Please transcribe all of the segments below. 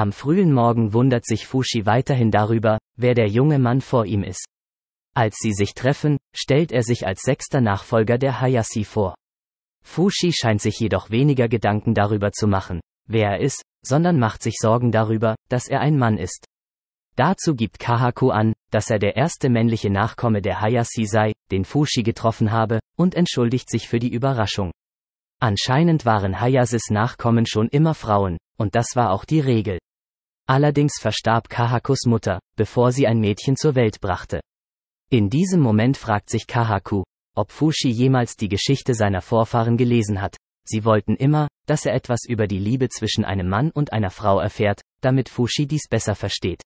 Am frühen Morgen wundert sich Fushi weiterhin darüber, wer der junge Mann vor ihm ist. Als sie sich treffen, stellt er sich als sechster Nachfolger der Hayashi vor. Fushi scheint sich jedoch weniger Gedanken darüber zu machen, wer er ist, sondern macht sich Sorgen darüber, dass er ein Mann ist. Dazu gibt Kahaku an, dass er der erste männliche Nachkomme der Hayashi sei, den Fushi getroffen habe, und entschuldigt sich für die Überraschung. Anscheinend waren Hayases Nachkommen schon immer Frauen, und das war auch die Regel. Allerdings verstarb Kahakus Mutter, bevor sie ein Mädchen zur Welt brachte. In diesem Moment fragt sich Kahaku, ob Fushi jemals die Geschichte seiner Vorfahren gelesen hat. Sie wollten immer, dass er etwas über die Liebe zwischen einem Mann und einer Frau erfährt, damit Fushi dies besser versteht.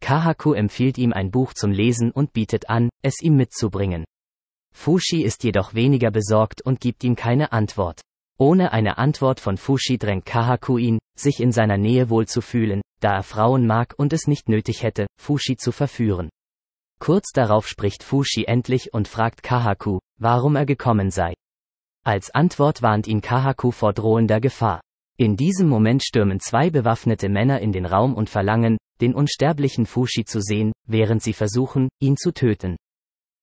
Kahaku empfiehlt ihm ein Buch zum Lesen und bietet an, es ihm mitzubringen. Fushi ist jedoch weniger besorgt und gibt ihm keine Antwort. Ohne eine Antwort von Fushi drängt Kahaku ihn, sich in seiner Nähe wohlzufühlen, da er Frauen mag und es nicht nötig hätte, Fushi zu verführen. Kurz darauf spricht Fushi endlich und fragt Kahaku, warum er gekommen sei. Als Antwort warnt ihn Kahaku vor drohender Gefahr. In diesem Moment stürmen zwei bewaffnete Männer in den Raum und verlangen, den unsterblichen Fushi zu sehen, während sie versuchen, ihn zu töten.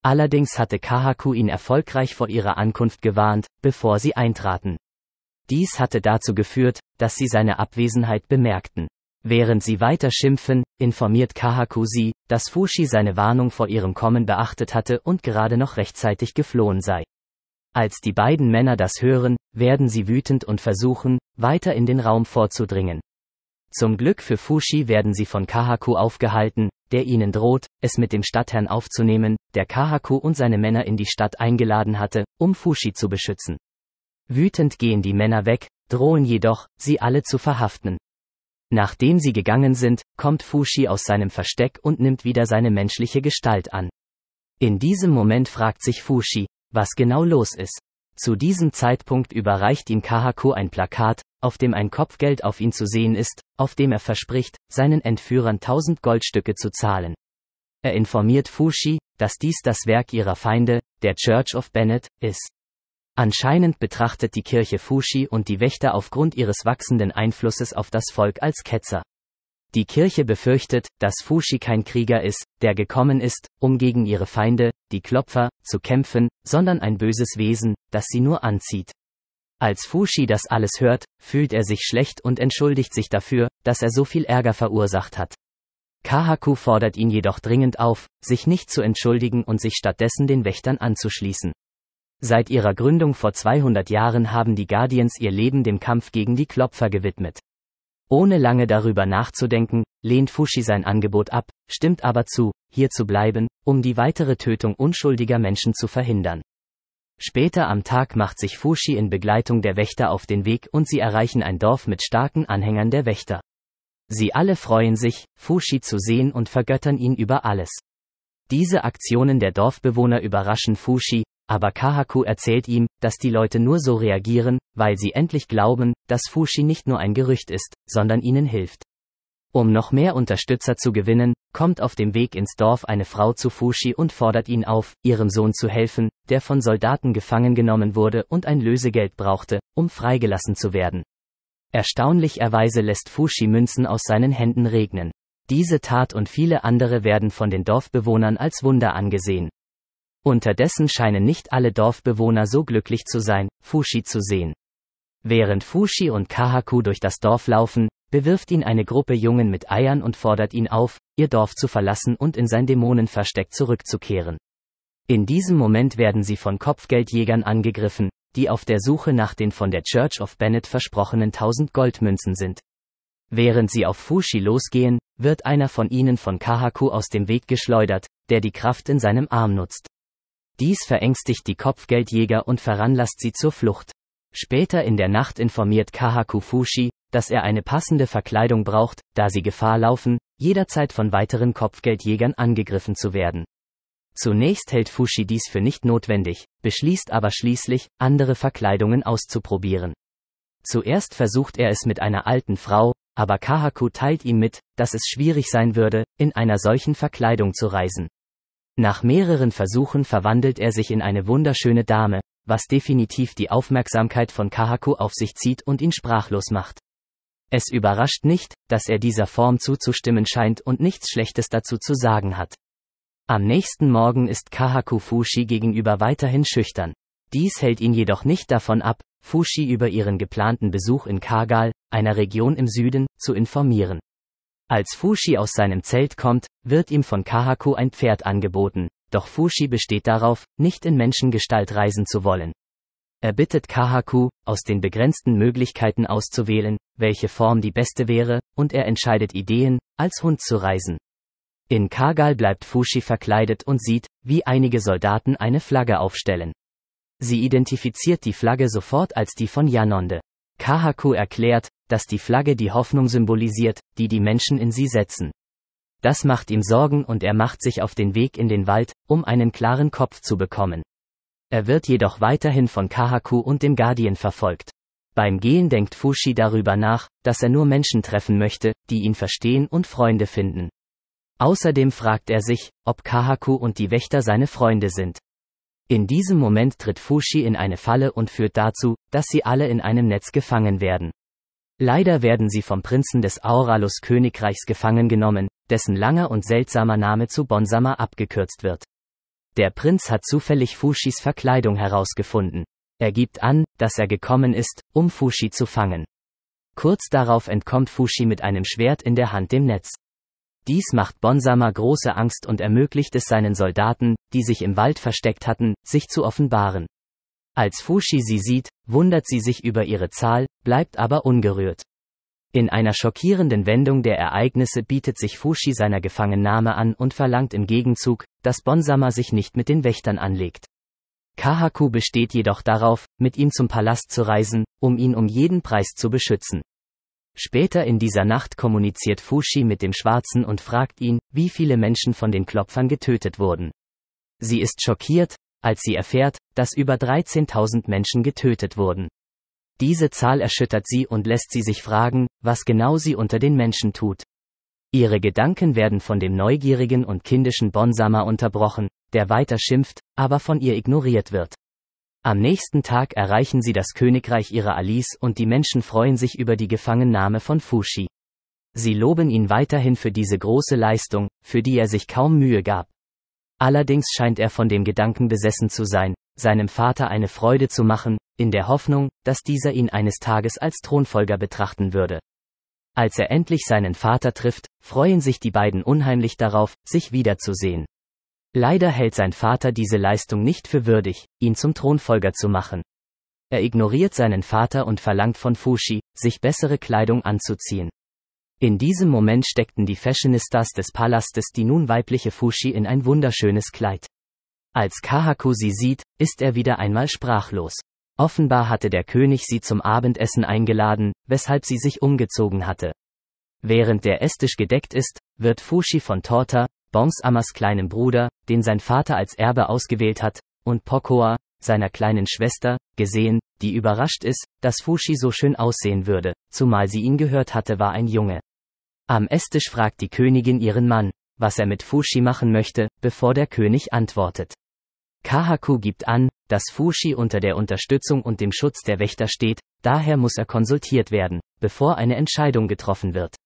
Allerdings hatte Kahaku ihn erfolgreich vor ihrer Ankunft gewarnt, bevor sie eintraten. Dies hatte dazu geführt, dass sie seine Abwesenheit bemerkten. Während sie weiter schimpfen, informiert Kahaku sie, dass Fushi seine Warnung vor ihrem Kommen beachtet hatte und gerade noch rechtzeitig geflohen sei. Als die beiden Männer das hören, werden sie wütend und versuchen, weiter in den Raum vorzudringen. Zum Glück für Fushi werden sie von Kahaku aufgehalten, der ihnen droht, es mit dem Stadtherrn aufzunehmen, der Kahaku und seine Männer in die Stadt eingeladen hatte, um Fushi zu beschützen. Wütend gehen die Männer weg, drohen jedoch, sie alle zu verhaften. Nachdem sie gegangen sind, kommt Fushi aus seinem Versteck und nimmt wieder seine menschliche Gestalt an. In diesem Moment fragt sich Fushi, was genau los ist. Zu diesem Zeitpunkt überreicht ihm Kahaku ein Plakat, auf dem ein Kopfgeld auf ihn zu sehen ist, auf dem er verspricht, seinen Entführern tausend Goldstücke zu zahlen. Er informiert Fushi, dass dies das Werk ihrer Feinde, der Church of Bennett, ist. Anscheinend betrachtet die Kirche Fushi und die Wächter aufgrund ihres wachsenden Einflusses auf das Volk als Ketzer. Die Kirche befürchtet, dass Fushi kein Krieger ist, der gekommen ist, um gegen ihre Feinde, die Klopfer, zu kämpfen, sondern ein böses Wesen, das sie nur anzieht. Als Fushi das alles hört, fühlt er sich schlecht und entschuldigt sich dafür, dass er so viel Ärger verursacht hat. Kahaku fordert ihn jedoch dringend auf, sich nicht zu entschuldigen und sich stattdessen den Wächtern anzuschließen. Seit ihrer Gründung vor 200 Jahren haben die Guardians ihr Leben dem Kampf gegen die Klopfer gewidmet. Ohne lange darüber nachzudenken, lehnt Fushi sein Angebot ab, stimmt aber zu, hier zu bleiben, um die weitere Tötung unschuldiger Menschen zu verhindern. Später am Tag macht sich Fushi in Begleitung der Wächter auf den Weg und sie erreichen ein Dorf mit starken Anhängern der Wächter. Sie alle freuen sich, Fushi zu sehen und vergöttern ihn über alles. Diese Aktionen der Dorfbewohner überraschen Fushi, aber Kahaku erzählt ihm, dass die Leute nur so reagieren, weil sie endlich glauben, dass Fushi nicht nur ein Gerücht ist, sondern ihnen hilft. Um noch mehr Unterstützer zu gewinnen, kommt auf dem Weg ins Dorf eine Frau zu Fushi und fordert ihn auf, ihrem Sohn zu helfen, der von Soldaten gefangen genommen wurde und ein Lösegeld brauchte, um freigelassen zu werden. Erstaunlicherweise lässt Fushi Münzen aus seinen Händen regnen. Diese Tat und viele andere werden von den Dorfbewohnern als Wunder angesehen. Unterdessen scheinen nicht alle Dorfbewohner so glücklich zu sein, Fushi zu sehen. Während Fushi und Kahaku durch das Dorf laufen, bewirft ihn eine Gruppe Jungen mit Eiern und fordert ihn auf, ihr Dorf zu verlassen und in sein Dämonenversteck zurückzukehren. In diesem Moment werden sie von Kopfgeldjägern angegriffen, die auf der Suche nach den von der Church of Bennett versprochenen 1000 Goldmünzen sind. Während sie auf Fushi losgehen, wird einer von ihnen von Kahaku aus dem Weg geschleudert, der die Kraft in seinem Arm nutzt. Dies verängstigt die Kopfgeldjäger und veranlasst sie zur Flucht. Später in der Nacht informiert Kahaku Fushi, dass er eine passende Verkleidung braucht, da sie Gefahr laufen, jederzeit von weiteren Kopfgeldjägern angegriffen zu werden. Zunächst hält Fushi dies für nicht notwendig, beschließt aber schließlich, andere Verkleidungen auszuprobieren. Zuerst versucht er es mit einer alten Frau, aber Kahaku teilt ihm mit, dass es schwierig sein würde, in einer solchen Verkleidung zu reisen. Nach mehreren Versuchen verwandelt er sich in eine wunderschöne Dame, was definitiv die Aufmerksamkeit von Kahaku auf sich zieht und ihn sprachlos macht. Es überrascht nicht, dass er dieser Form zuzustimmen scheint und nichts Schlechtes dazu zu sagen hat. Am nächsten Morgen ist Kahaku Fushi gegenüber weiterhin schüchtern. Dies hält ihn jedoch nicht davon ab, Fushi über ihren geplanten Besuch in Kagal, einer Region im Süden, zu informieren. Als Fushi aus seinem Zelt kommt, wird ihm von Kahaku ein Pferd angeboten, doch Fushi besteht darauf, nicht in Menschengestalt reisen zu wollen. Er bittet Kahaku, aus den begrenzten Möglichkeiten auszuwählen, welche Form die beste wäre, und er entscheidet Ideen, als Hund zu reisen. In Kargal bleibt Fushi verkleidet und sieht, wie einige Soldaten eine Flagge aufstellen. Sie identifiziert die Flagge sofort als die von Yanonde. Kahaku erklärt, dass die Flagge die Hoffnung symbolisiert, die die Menschen in sie setzen. Das macht ihm Sorgen und er macht sich auf den Weg in den Wald, um einen klaren Kopf zu bekommen. Er wird jedoch weiterhin von Kahaku und dem Guardian verfolgt. Beim Gehen denkt Fushi darüber nach, dass er nur Menschen treffen möchte, die ihn verstehen und Freunde finden. Außerdem fragt er sich, ob Kahaku und die Wächter seine Freunde sind. In diesem Moment tritt Fushi in eine Falle und führt dazu, dass sie alle in einem Netz gefangen werden. Leider werden sie vom Prinzen des Auralus Königreichs gefangen genommen, dessen langer und seltsamer Name zu Bonsama abgekürzt wird. Der Prinz hat zufällig Fushis Verkleidung herausgefunden. Er gibt an, dass er gekommen ist, um Fushi zu fangen. Kurz darauf entkommt Fushi mit einem Schwert in der Hand dem Netz. Dies macht Bonsama große Angst und ermöglicht es seinen Soldaten, die sich im Wald versteckt hatten, sich zu offenbaren. Als Fushi sie sieht, wundert sie sich über ihre Zahl, bleibt aber ungerührt. In einer schockierenden Wendung der Ereignisse bietet sich Fushi seiner Gefangennahme an und verlangt im Gegenzug, dass Bonsama sich nicht mit den Wächtern anlegt. Kahaku besteht jedoch darauf, mit ihm zum Palast zu reisen, um ihn um jeden Preis zu beschützen. Später in dieser Nacht kommuniziert Fushi mit dem Schwarzen und fragt ihn, wie viele Menschen von den Klopfern getötet wurden. Sie ist schockiert, als sie erfährt, dass über 13.000 Menschen getötet wurden. Diese Zahl erschüttert sie und lässt sie sich fragen, was genau sie unter den Menschen tut. Ihre Gedanken werden von dem neugierigen und kindischen Bonsamer unterbrochen, der weiter schimpft, aber von ihr ignoriert wird. Am nächsten Tag erreichen sie das Königreich ihrer Alice und die Menschen freuen sich über die Gefangennahme von Fushi. Sie loben ihn weiterhin für diese große Leistung, für die er sich kaum Mühe gab. Allerdings scheint er von dem Gedanken besessen zu sein, seinem Vater eine Freude zu machen, in der Hoffnung, dass dieser ihn eines Tages als Thronfolger betrachten würde. Als er endlich seinen Vater trifft, freuen sich die beiden unheimlich darauf, sich wiederzusehen. Leider hält sein Vater diese Leistung nicht für würdig, ihn zum Thronfolger zu machen. Er ignoriert seinen Vater und verlangt von Fushi, sich bessere Kleidung anzuziehen. In diesem Moment steckten die Fashionistas des Palastes die nun weibliche Fushi in ein wunderschönes Kleid. Als Kahaku sie sieht, ist er wieder einmal sprachlos. Offenbar hatte der König sie zum Abendessen eingeladen, weshalb sie sich umgezogen hatte. Während der Esstisch gedeckt ist, wird Fushi von Torta, Bongsamas kleinem Bruder, den sein Vater als Erbe ausgewählt hat, und Pokoa, seiner kleinen Schwester, gesehen, die überrascht ist, dass Fushi so schön aussehen würde, zumal sie ihn gehört hatte, war ein Junge. Am Esstisch fragt die Königin ihren Mann, was er mit Fushi machen möchte, bevor der König antwortet. Kahaku gibt an, dass Fushi unter der Unterstützung und dem Schutz der Wächter steht, daher muss er konsultiert werden, bevor eine Entscheidung getroffen wird.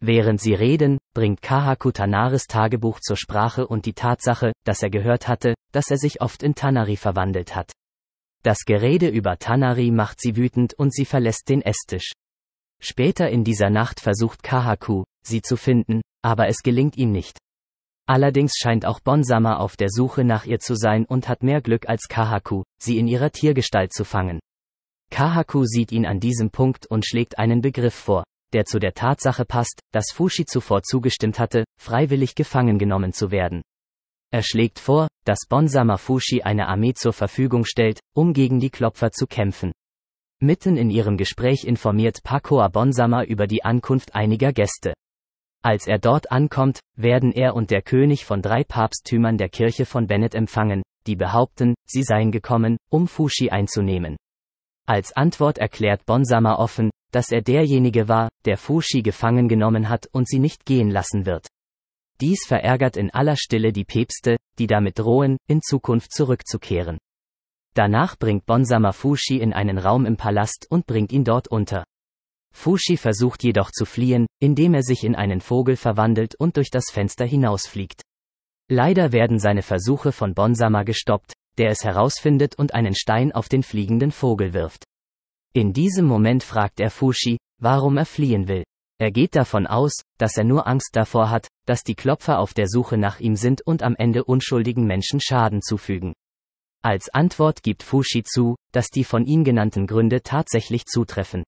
Während sie reden, bringt Kahaku Tanaris Tagebuch zur Sprache und die Tatsache, dass er gehört hatte, dass er sich oft in Tanari verwandelt hat. Das Gerede über Tanari macht sie wütend und sie verlässt den Esstisch. Später in dieser Nacht versucht Kahaku, sie zu finden, aber es gelingt ihm nicht. Allerdings scheint auch Bonsama auf der Suche nach ihr zu sein und hat mehr Glück als Kahaku, sie in ihrer Tiergestalt zu fangen. Kahaku sieht ihn an diesem Punkt und schlägt einen Begriff vor, der zu der Tatsache passt, dass Fushi zuvor zugestimmt hatte, freiwillig gefangen genommen zu werden. Er schlägt vor, dass Bonsama Fushi eine Armee zur Verfügung stellt, um gegen die Klopfer zu kämpfen. Mitten in ihrem Gespräch informiert Pakoa Bonsama über die Ankunft einiger Gäste. Als er dort ankommt, werden er und der König von drei Papsttümern der Kirche von Bennett empfangen, die behaupten, sie seien gekommen, um Fushi einzunehmen. Als Antwort erklärt Bonsama offen, dass er derjenige war, der Fushi gefangen genommen hat und sie nicht gehen lassen wird. Dies verärgert in aller Stille die Päpste, die damit drohen, in Zukunft zurückzukehren. Danach bringt Bonsama Fushi in einen Raum im Palast und bringt ihn dort unter. Fushi versucht jedoch zu fliehen, indem er sich in einen Vogel verwandelt und durch das Fenster hinausfliegt. Leider werden seine Versuche von Bonsama gestoppt, der es herausfindet und einen Stein auf den fliegenden Vogel wirft. In diesem Moment fragt er Fushi, warum er fliehen will. Er geht davon aus, dass er nur Angst davor hat, dass die Klopfer auf der Suche nach ihm sind und am Ende unschuldigen Menschen Schaden zufügen. Als Antwort gibt Fushi zu, dass die von ihm genannten Gründe tatsächlich zutreffen.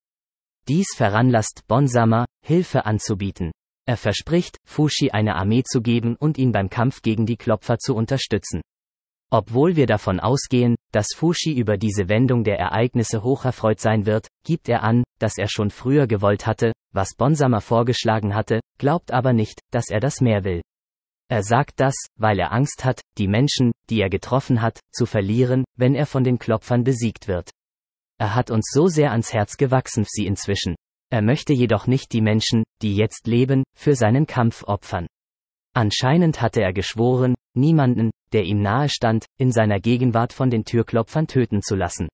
Dies veranlasst Bonsama, Hilfe anzubieten. Er verspricht, Fushi eine Armee zu geben und ihn beim Kampf gegen die Klopfer zu unterstützen. Obwohl wir davon ausgehen, dass Fushi über diese Wendung der Ereignisse hocherfreut sein wird, gibt er an, dass er schon früher gewollt hatte, was Bonsama vorgeschlagen hatte, glaubt aber nicht, dass er das mehr will. Er sagt das, weil er Angst hat, die Menschen, die er getroffen hat, zu verlieren, wenn er von den Klopfern besiegt wird. Er hat uns so sehr ans Herz gewachsen sie inzwischen. Er möchte jedoch nicht die Menschen, die jetzt leben, für seinen Kampf opfern. Anscheinend hatte er geschworen, niemanden, der ihm nahe stand, in seiner Gegenwart von den Türklopfern töten zu lassen.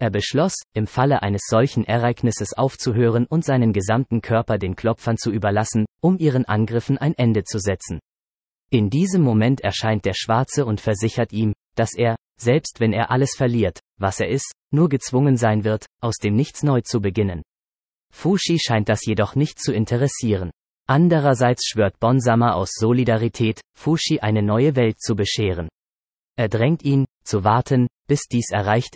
Er beschloss, im Falle eines solchen Ereignisses aufzuhören und seinen gesamten Körper den Klopfern zu überlassen, um ihren Angriffen ein Ende zu setzen. In diesem Moment erscheint der Schwarze und versichert ihm, dass er, selbst wenn er alles verliert, was er ist, nur gezwungen sein wird, aus dem Nichts neu zu beginnen. Fushi scheint das jedoch nicht zu interessieren. Andererseits schwört Bonsama aus Solidarität, Fushi eine neue Welt zu bescheren. Er drängt ihn, zu warten, bis dies erreicht